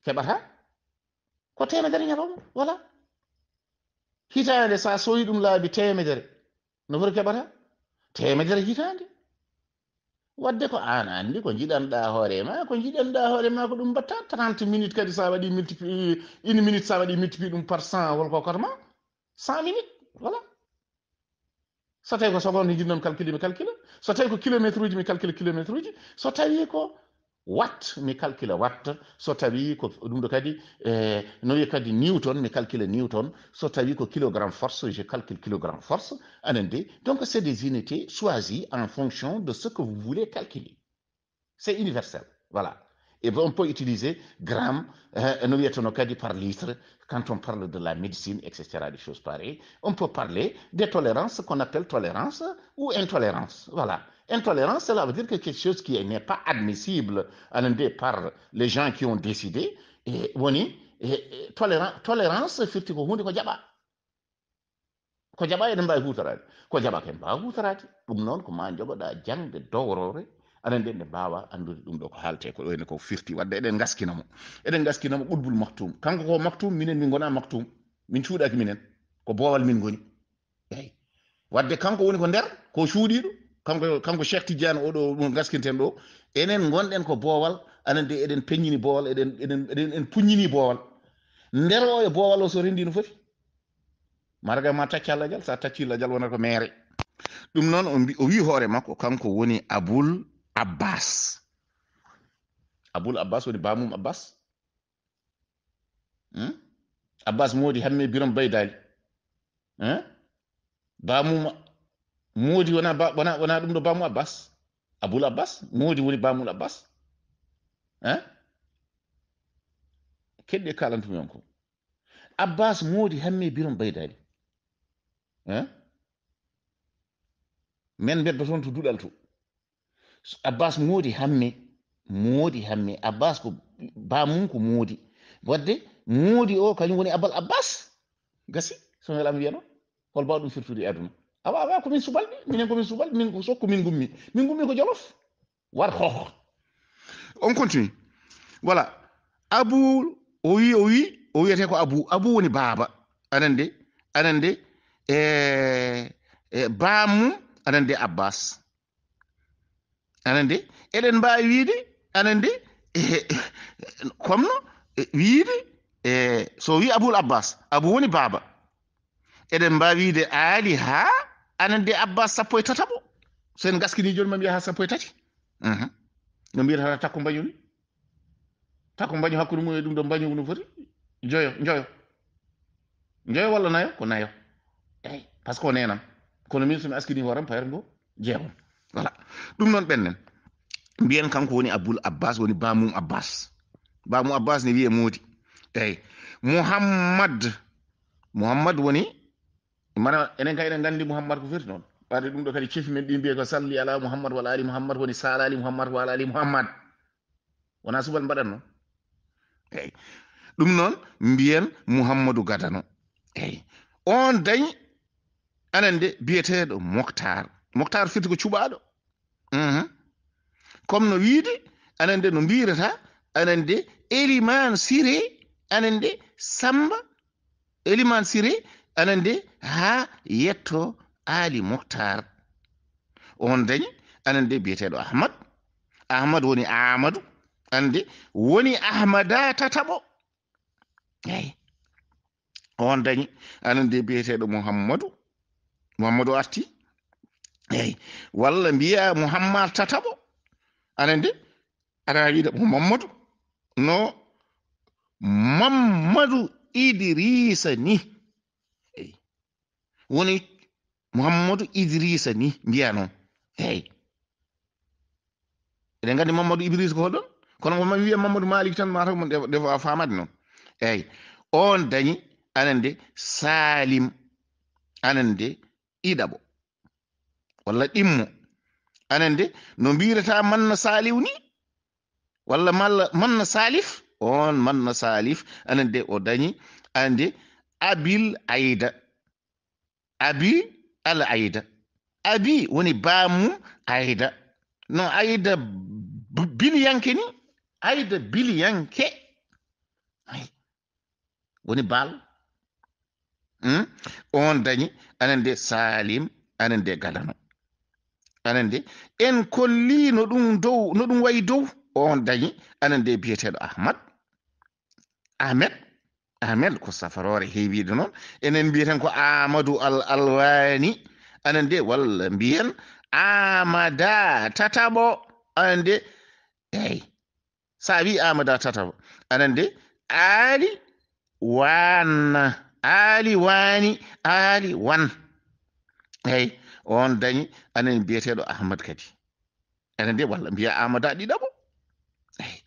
keɓata ko temedere ñalawma voilà hitande sa sowi ɗum laabi temedere no foti keɓata temedere hitande wadde ko an anndi ko njiɗanɗa hoorema ko njiɗanɗa hoorema ko ɗum mbatta trente minute kadi sa waɗi multipli une minute sa waɗi multiplie ɗum par cent holko koto ma cent minute voilà so tawi ko seconde jiɗnomi calcule mi calcule so tawi ko kilométre uji mi calcule kilométre uji so tawi ko watt mi calcula watt so tawi ko ɗum ɗo kadi e no wiya kadi newton mi calcula newton so tawi ko kilogramme force je calcule kilogramme force anen donc c'est des unités choisies en fonction de ce que vous voulez calculer c'est universel voilà et on peut utiliser gramme euh, no sommes kadi par litre quand on parle de la médecine etc des choses pareilles on peut parler des tolérances qu'on appelle tolérance ou intolérance voilà Intolérance, cela veut dire que quelque chose qui n'est pas admissible à l'un par les gens qui ont décidé, et woni e tolérance c'est ko hunde ko jaɓa ko jaba en mbay hutorade ko jaba ken mbawa hutorade dum non ko ma jogoɗa jangde dowrore aɗa nden de mbawa andude dum do ko halte ko ɗoyne ko firti wadde eden gaskinamo eden gaskinamo ɓulbul maktum kanko ko maktum minen min gona maktum min cuuɗaki minen ko bowal min goni eyyi wadde kanko woni ko der ko cuuɗiɗo kanko kanko Cheikh Tidiane oɗo ɗum gaskinten ɗo enen gonɗen ko boowal anen de eɗen peññini boowal eɗen en puññini boowal nder o e boowal o so renndi no foti maraga ma tacci allah jal sa tacci allah wonata ko mere ɗum noon o wi hoore makko kanko woni aboul abbas aboul abbas woni bamum abbas hmm? abbas modi hamme birom baydali hmm? bamum moodi wonawona ɗum ɗo bamu abbas aboul abbas moodi woni bamul abbas en eh? keɗɗi e kalantumi on ko abbas moodi hammi biron baydali en min mbedba toon to duɗal to abbas moodi hammi moodi hammi abbas ko bamum ko moodi wadde moodi o kañum woni abbal abbas gasi so welami wiya noon hol mbaw ɗum firtude e aduna awa awa min subal bi ko min subal min ko sokko min gummi min gummi ko jolof war xoox on continue voilà abu o wi o wi o wiyete ko abu abu woni baba anande anande e e anande abbas anande eɗen mbawi wiide anande comme eh, no wiide e so wi abul abbas abu woni baaba eɗen mbawi wiide aali ha anande abbas sappo e tatabo so en gaskini joni ma mbiya ha sappo e tati no mbiyatata takko mbañu mhm. ni takko mbañu hakkude mum e ɗum ɗo mbañu no foti joyo joyo joyo walla nayo ko nayo eyi par ce que o nenam kono min somi askini hooram payre ngo jeegom voilà ɗum noon ɓennen mbiyen kanko woni aboul abbas woni bamum abbas bamum abbas ne wiye moodi eyi mouhammad mouhammad woni mana enen kay eɗen gandi mouhammad ko firti noon ɓarde ɗum ɗo kadi cefi men ɗi mbiye ko salli ala mouhammad wala ali mouhammad woni salali muhammad mouhammad wala ali mouhammad wona subal mbaɗat noon eyi ɗum noon mbiyen mouhammadou gadano eyi on dañi anande biyeteɗo moctar moctar firti ko cuɓaɗo uhuh. comme no wiide anande no mbirata anande eliman siré anande samba eliman siré anande ha yetto ali mouhtar on dañi anande biyeteɗo ahmad ahmad woni amadou anande woni ahmada tataɓo eyi on dañi anande biyeteɗo mouhammadou mouhammadou arti eyi walla mbiya mouhammad tataɓo anande aɗa wiɗa mo mammadou no mammadou idrisa ni woni muhammadu idrisa ni mbiya mbiyano eyi eɗen gandi mamadou idrisa ko hoɗon kono ko wiya mamadou malik tan mataw mo defo famade noon eyi on dañi anande salim anande iɗaɓo walla ɗimmo anande no mbirata manna saliw ni walla malla manna salif on manna salif anande o dañi anande abil aida abi al aida abi woni baamu aida no aida biliyanke ni aida biliyanke woni baal mm? on dañi anande salim anande de galano anen en kolli no ɗum dow no ɗum wayi dow on dañi anande biyeteɗo ahmad ahmed ahmed ko safarore heewiɗo noon enen mbiyeten ko amadou al alwani anen de walla mbiyen amada tataɓo anen de eyi sa wi amada tataɓo anen de aali wanna aali waani aali wan eyi on dañi anen mbiyeteɗo ahmad kadi anen de walla mbiya amada ɗiɗaɓo eyi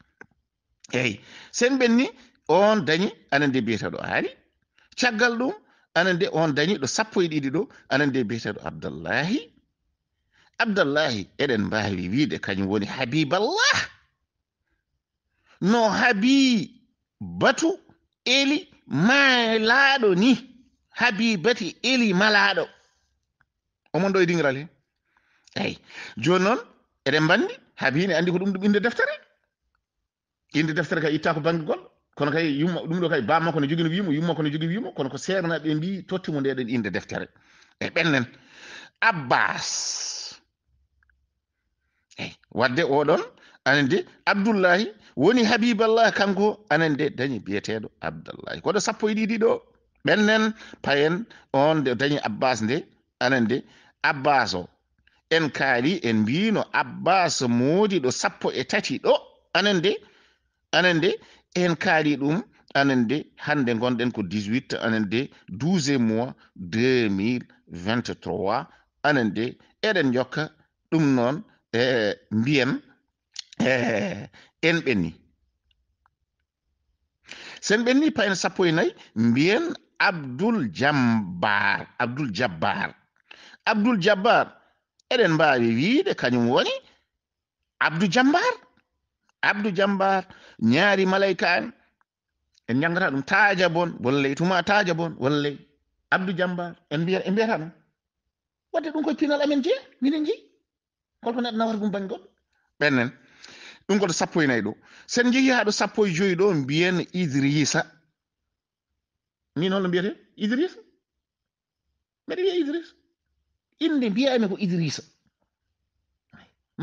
eyi sen ɓenni on dañi anande biyeteɗo ali caggal ɗum anande on dañi ɗo sappo e ɗiɗi ɗo anande biyeteɗo abdallahi abdallahi eɗen mbawi wiide kañum woni habiballah no habibatu eli malaɗo ni habibati eli malaɗo omon ɗo e dingiral he eyi joni noon eɗen bandi habine andi ko ɗum ɗum inde deftere inde deftere ka itta ko bangue goɗɗo kono kay yumma ɗum ɗo kay bammakko ne jogino wimo yummakko ne jogino wimo kono ko seeranaɓe mbi tottimo ndeɗen inde deftere e ɓennen abbas eyi wadde oɗon anande abdoullahi woni habiballah kanko anande dañi biyeteɗo abdoullahi koɗo sappo e ɗiɗi ɗo ɓennen payen on de dañi abbas nde anande abbas o en kaali en mbino abbas moodi ɗo sappo e tati ɗo de anande anande en kaali ɗum anen de hande gonɗen ko 18 anen de 12 mois 2023 anen de eɗen jokka ɗum noon e mbiyen e en ɓenni sen ɓenni pa en sappo e nayyi mbiyen abdoul jambar abdoul jabbar abdoul jabbar eɗen mbawi wiide kañum woni abdou jambar abdu jambar ñaari malayka en en jangata ɗum taaja bon wallay tuma taaja bon wallay abdu jambar en mbiya en mbiyata ɗum wadde ɗum koye pinal amen jeeya minen jii holko neɗɗo nawata ɗum bañgol ɓennen ɗum koto sappo e nayi ɗo sen jehi haɗo sappo e joyi ɗo mbiyen idrissa min holno mbiyete idrissa mbeɗa wiya idrissa inde mbiyami ko idrissa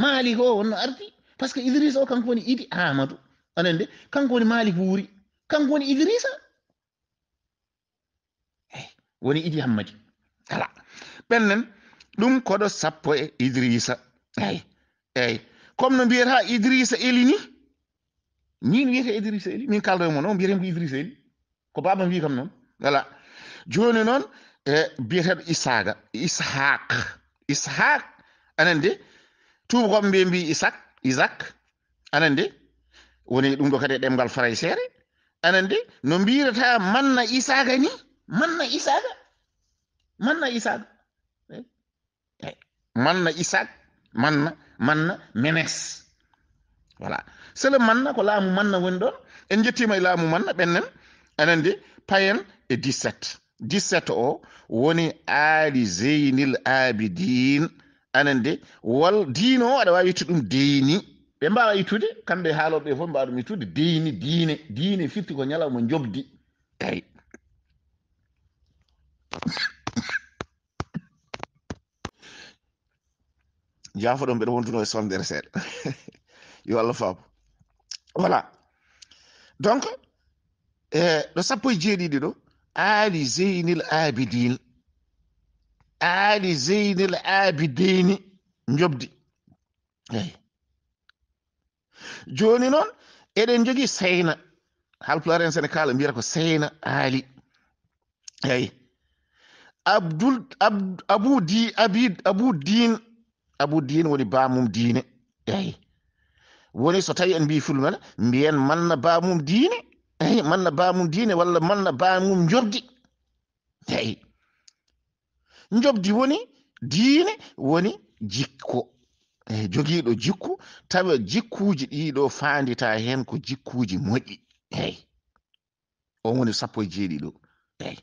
maali ko wonno ardi par ce que idrissa o oh, kanko eh, woni idi amadou de kanko woni malik wuuri kanko woni idrissa eyi woni idi hammadi ala ɓennen ɗum koɗo sappo e idrissa eyi eh, eyi eh, comme no mbiyata idrissa eli ni min wiyete idrissa eli min kalda mo noon ko idrissa eli ko baba mbi kam noon voilà joni noon e biyeteɗo isaga ishaq ishaq anande tubakoɓe mbiye mbi isak isaac aɗa andi woni ɗum ɗo kadi e ɗemgal faraysere aɗa andi no mbirata manna isaga ni manna isaga manna isaga eh, eh, manna isac manna manna menes voilà sele manna ko laamu manna woni ɗon en jettima e laamu manna ɓennen anandi payen e 17 17 o woni aali zeynil abidine anande wal diine o aɗa wawi yittu ɗum deyni ɓe mbawa yittude kamɓe haaloɓe fof mbawa ɗum yittude deyni diine diine firti ko ñalawma jobdi kari <laughs> jaafo ɗon mbeɗa wontuno e somdere seeɗa <laughs> yo allah faamu voilà donc e eh, ɗo sappo e jeeɗiɗi ɗo aali zeynil abidine aali zeynel aabi deyni jobdi eyi joni noon eɗen jogi seyna halplaren sene kala mbiyata ko seyna aali eyi abdul abu di abi abou dine abou dine woni bamum diine eyi woni so tawi en mbi fulmana mbiyen manna bamum diine eyi manna bamum diine walla manna bamum jordi eyi jobdi woni diine woni jikko e jogiiɗo jikku tawa jikkuuji ɗiɗo faandita heen ko jikkuuji moƴƴi eyi on woni sappo e jeeɗi ɗo eyi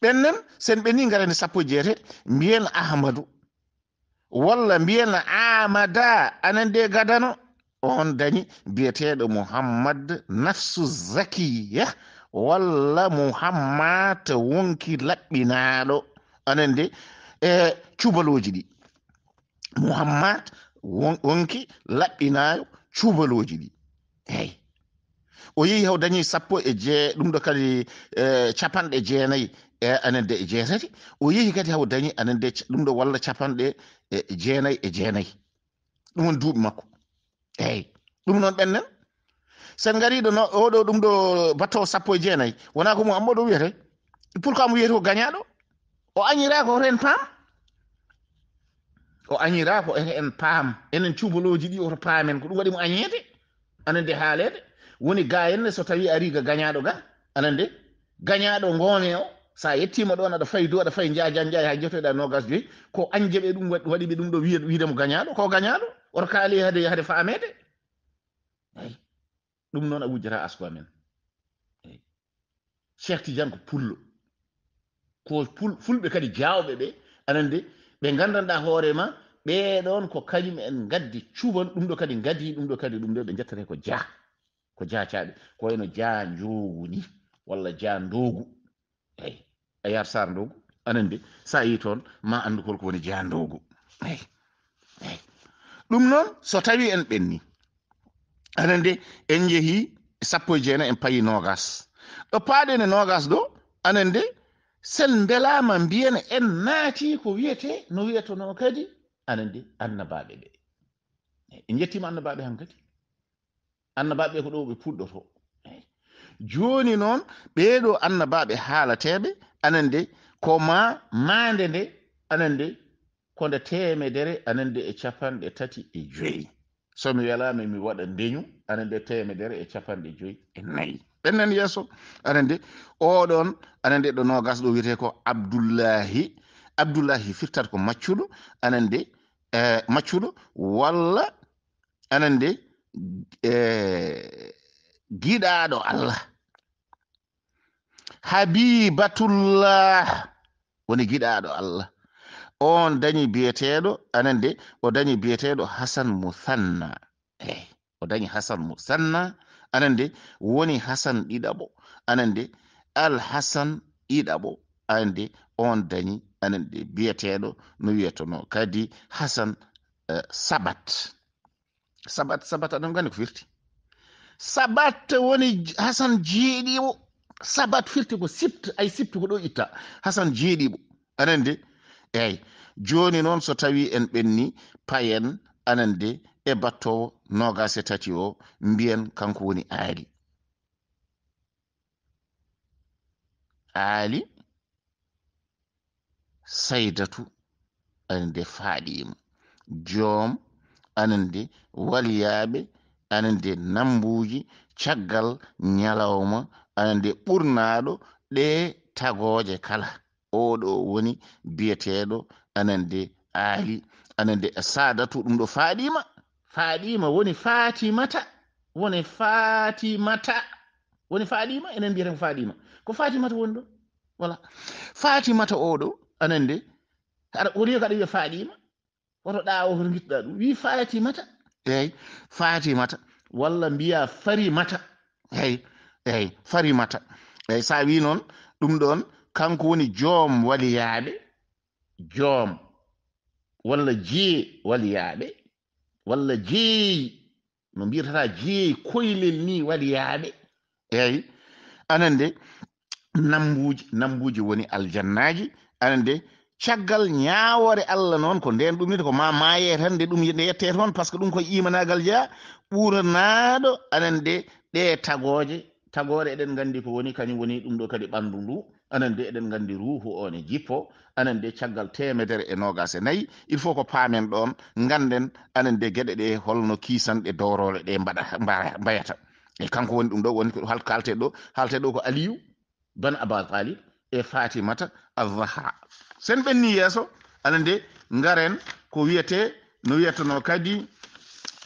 ɓen nen sen ɓeni ngarani sappo e jeetati mbiyen ahmadou walla mbiyen amada anan de gadano on dañi mbiyeteeɗo mouhammad nafsu zakiya walla mouhammad wonki laɓɓinaaɗo anande e cuubaloji ɗi mouhammad wonki laɓɓinayo cuubaloji ɗi eyi o yehi haw dañi sappo e jee ɗum ɗo kadi e capanɗe jeenayi e anande e jeetati o yehi kadi haw dañi anande ɗum ɗo walla capanɗe e jeenayi e jeenayi ɗum woni duuɓi makko eyi ɗum noon ɓennen sen ngariɗo no oɗo ɗum ɗo battoo sappo e jeenayi wona ko mo ammaɗo wiyete pourquoi mo wiyete ko gañaɗoo o añirako oten paam o añirako en paam enen cuboloji ɗi oto paamen ko ɗum waɗi mo añeede anande haalede woni ga enne so tawi ariga gañaɗo ga anande gañaɗo ngoome o sa yettima ɗon aɗa fayi do aɗa fayi jajan jaayi ha jettoyɗa e nogas joyi ko añje ɓe ɗum waɗiɓe ɗum ɗo wiidemo gañaɗo ko gañaɗo oto kaali hade hade faamede eyi ɗum noon a wujjata asgo amen eyi cheikh tidiane ko pullo ko fulɓe kadi jawɓe ɓe anande ɓe gandanɗa hoorema ɓeɗon ko kañum en gaddi cuuban ɗum ɗo kadi gadi ɗum ɗo kadi ɗum ɗo ɓe jettata ko jaa ko jaacaɗe ko wayno jaa njoogu ni walla jaa ndogu eyi a yar sar ndogu anande sa yi toon ma anndukol ko woni jaa ndoogu eyi eyi ɗum noon so tawi en ɓenni anande en njehi sappo e jeena en payi nogas e e ɗo paaɗen nogas ɗo anande sen mbelaama mbiyana en naati ko wiyete no wiyetono kadi anan de annabaaɓe ɓe en jettiima annabaaɓe han kadi annabaaɓe ko ɗo ɓe puɗɗoto jooni noon ɓeeɗo annabaaɓe haalateeɓe anan de ko ma maande nde anan de ko nde teemedere anan de e capanɗe tati e joyi so mi welaami mi waɗa ndeñu anan de teemedere e capanɗe joyi e nayi ɓennen yeeso anande oɗon anande ɗo nogas ɗo wiyete ko abdoullahi abdoullahi firtat ko maccuɗo anande maccuɗo walla anande giɗaɗo allah habibatullah woni giɗaɗo allah on dañi biyeteɗo anande o dañi biyeteɗo hasan musanna eyi o dañi hasan musanna anande woni hasan ɗiɗaɓo anande alhasan ɗiɗaɓo anande on dañi anande biyeteɗo no wiyetono kadi hasan uh, eh, sabat sabat sabat aɗon gandi ko firti sabat woni hasan jeeɗiɓo sabat firti ko sipt ay sipti ko ɗo itta hasan jeeɗiɓo anande eyyi joni noon so tawi en ɓenni payen anande e battowo nogase tati o mbiyen kanko woni aali aali saydatu anande faaɗima joom anande waliyaaɓe anande nambuuji caggal ñalawma anande ɓurnaaɗo ɗe tagooje kala oɗo woni biyeteeɗo anande aali anande sadatu ɗum ɗo faaɗima faɗima woni fatimata woni fatimata woni faɗima enen mbiyatan ko faɗima ko fatimata woni ɗo wala fatimata oɗo anan de aɗa woni ko aɗa wiya faɗima woto ɗawo koto gittoɗa ɗum wi fatimata eyi fatimata walla mbiya farimata eyi eyi farimata eyi sa wi noon ɗum ɗon kanko woni joom waliyaaɓe joom walla jee waliyaaɓe walla jeeyi no mbiyatata jeeyi koylel ni waɗi yaaɓe eeyi anan de nambuuji nambuuji woni aljannaaji anan de caggal ñaawore allah noon ko ndeen ɗumnita ko ma maaye tan nde ɗum nde yettee toon par ce que ɗum koye iimanaagal jeya ɓuuranaaɗo anan de ɗee tagooje tagoore eɗen nganndi ko woni kañum woni ɗum ɗo kadi ɓanndu nduu anan de eɗen gandi ruhu o ne jippo anan de caggal temedere e nogas e nayyi il faut ko paamen ɗon ganden anan de gueɗe ɗe holno kiisanɗe dowrole ɗe mbayata e kanko woni ɗum ɗo woni hal kalte ɗo halte ɗo ko aliyu ban aba talib e fatimata azaha sen ɓenni yeeso anan de garen ko wiyete no wiyatano kadi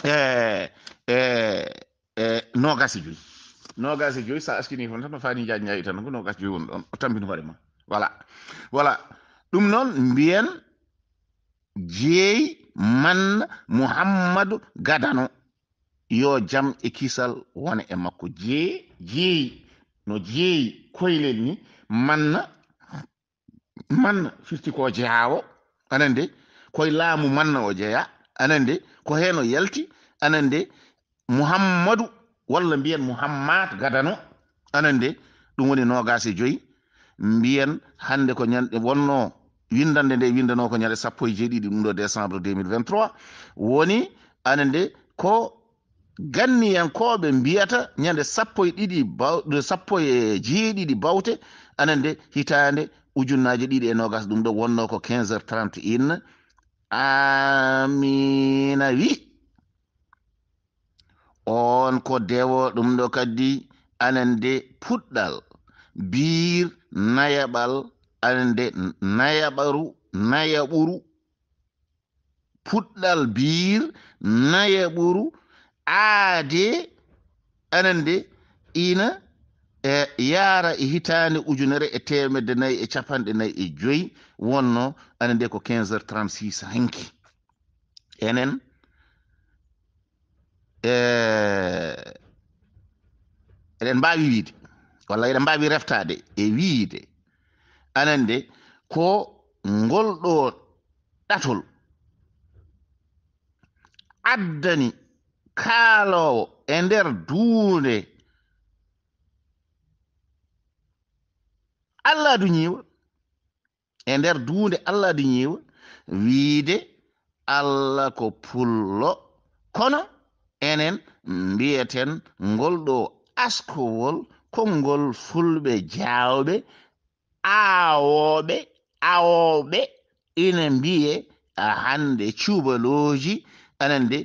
e eh, e eh, e eh, nogasi joyi nogas e joyi sa askini kon tan no fani jaaj ñawi tan ko nogas joyi woni ɗon o tampini hoore ma wala wala ɗum noon mbiyen jeey manna muhammadu gadano yo jam e kisal wona e makko jeeyi jeeyi no jeeyi koylel ni manna manna firti ko jeyawo anande koye laamu manna o jeya anande ko heno yalti anande muhammadu walla mbiyen muhammad gadano anande ɗum woni nogas e joyi mbiyen hande ko ñande wonno windande nde windano ko ñande sappo e jeeɗiɗi ɗum ɗo décembre 2023 woni anande ko ganniyankoɓe mbiyata ñande sappo e ɗiɗi bawɗe sappo e jeeɗiɗi bawte anande hitande ujunnaji ɗiɗi e nogas ɗum ɗo wonno ko 15 heures 30 in amina wi on ko dewo ɗum ɗo kaddi anande puɗɗal biir nayaɓal anande nayaɓaru nayaɓuru puɗɗal biir nayaɓuru aade anande ina e yaara e hitaande ujunere e temedde nayi e capanɗe nayi e joyi wonno anande ko quinze heure trente six hanki enen eɗen mbaawi wiide walla eɗen mbaawi reftaade e wiide anannde ko ngol ɗo ɗatol addani kaaloowo e nder duunde allah du ñiiwa e nder duunde allah du ñiiwa wiide allah ko pullo kono enen mbiyeten ngolɗo askowol ko ngol fulɓe jaawɓe aawooɓe awooɓe ina mbiye hande cuubalooji anande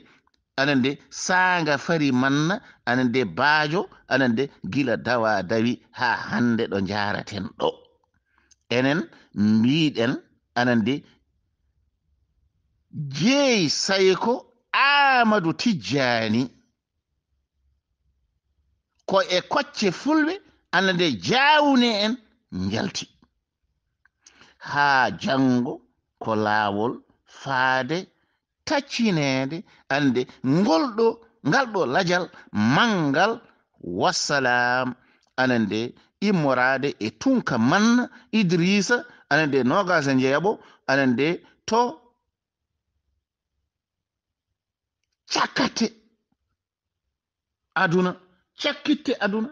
anande saanga fari manna anande baajo anande gila dawa dawi haa hande ɗo njaraten ɗo enen mbiɗen anande jeyi sayko amadu tijjani ko e kocce fulɓe anande jawune en njalti haa jango ko laawol faade taccinede annde ngolɗo ngal ɗo lajal mangal wassalam anande immorade e tunka manna idrisa anande nogase jeyaɓo anande to cakkate aduna cakkitte aduna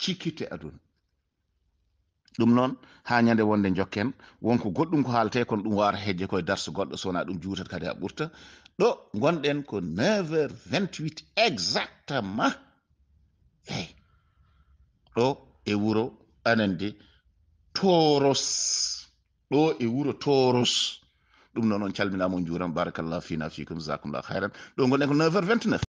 cikkitte aduna ɗum noon ha ñande wonde jokken wonko goɗɗum ko haalte kon ɗum wawata hejje koye darse goɗɗo sowona ɗum juutat kadi a ɓurta ɗo gonɗen ko neuf heure vingt huit exactement eyi ɗo e wuro anande toros ɗo e wuro toros ɗum noon on calminamo juuran barakallah fina fikum jasakumlah hayran ɗo gonɗen ko 9 heure 29